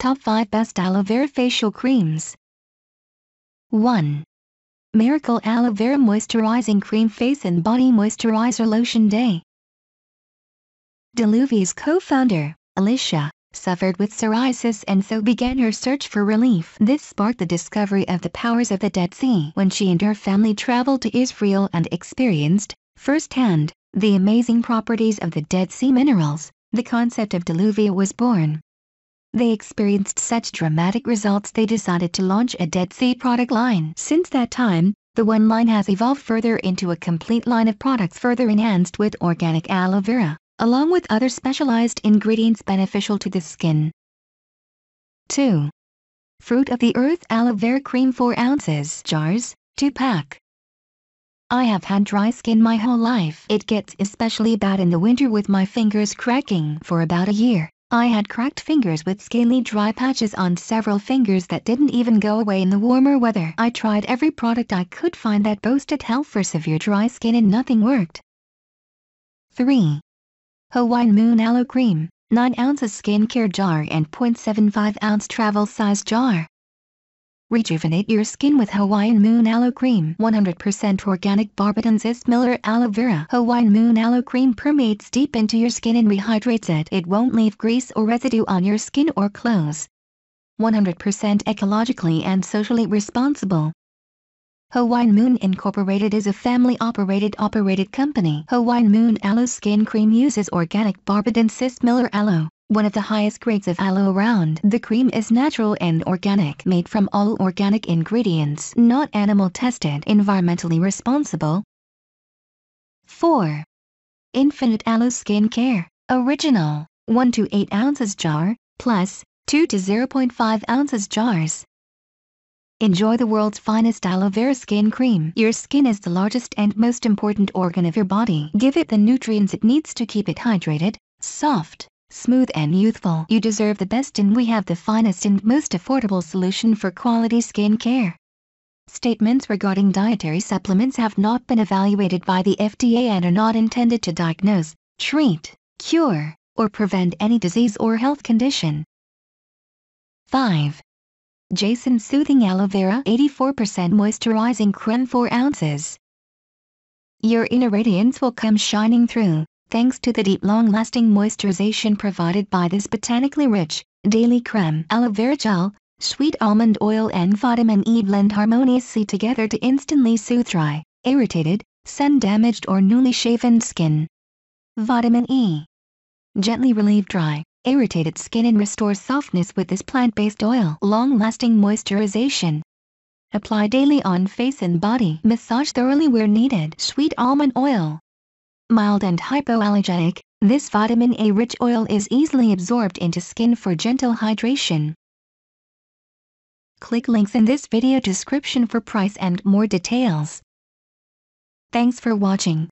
Top 5 Best Aloe Vera Facial Creams 1. Miracle Aloe Vera Moisturizing Cream Face and Body Moisturizer Lotion Day Deluvia's co-founder, Alicia, suffered with psoriasis and so began her search for relief. This sparked the discovery of the powers of the Dead Sea when she and her family traveled to Israel and experienced, firsthand, the amazing properties of the Dead Sea minerals. The concept of Diluvia was born. They experienced such dramatic results they decided to launch a dead sea product line. Since that time, the One line has evolved further into a complete line of products further enhanced with organic aloe vera, along with other specialized ingredients beneficial to the skin. 2. Fruit of the Earth Aloe Vera Cream 4 ounces jars, 2 pack. I have had dry skin my whole life. It gets especially bad in the winter with my fingers cracking for about a year. I had cracked fingers with scaly dry patches on several fingers that didn't even go away in the warmer weather. I tried every product I could find that boasted help for severe dry skin and nothing worked. 3. Hawaiian Moon Aloe Cream 9 ounces skincare jar and 0.75 ounce travel size jar. Rejuvenate your skin with Hawaiian Moon Aloe Cream. 100% organic Barbadans is Miller Aloe Vera. Hawaiian Moon Aloe Cream permeates deep into your skin and rehydrates it. It won't leave grease or residue on your skin or clothes. 100% ecologically and socially responsible. Hawaiian Moon Incorporated is a family-operated operated company. Hawaiian Moon Aloe Skin Cream uses organic Cis Miller Aloe one of the highest grades of aloe around. The cream is natural and organic, made from all organic ingredients, not animal tested, environmentally responsible. 4. Infinite Aloe Skin Care, Original, 1 to 8 ounces jar, plus 2 to 0.5 ounces jars. Enjoy the world's finest aloe vera skin cream. Your skin is the largest and most important organ of your body. Give it the nutrients it needs to keep it hydrated, soft, smooth and youthful. You deserve the best and we have the finest and most affordable solution for quality skin care. Statements regarding dietary supplements have not been evaluated by the FDA and are not intended to diagnose, treat, cure, or prevent any disease or health condition. 5. Jason Soothing Aloe Vera 84% Moisturizing Creme 4 ounces. Your inner radiance will come shining through, thanks to the deep long-lasting moisturization provided by this botanically rich, daily creme aloe vera gel, sweet almond oil and vitamin E blend harmoniously together to instantly soothe dry, irritated, sun-damaged or newly shaven skin. Vitamin E Gently relieve dry, irritated skin and restore softness with this plant-based oil. Long-lasting moisturization Apply daily on face and body. Massage thoroughly where needed. Sweet almond oil mild and hypoallergenic, this vitamin A-rich oil is easily absorbed into skin for gentle hydration. Click links in this video description for price and more details. Thanks for watching.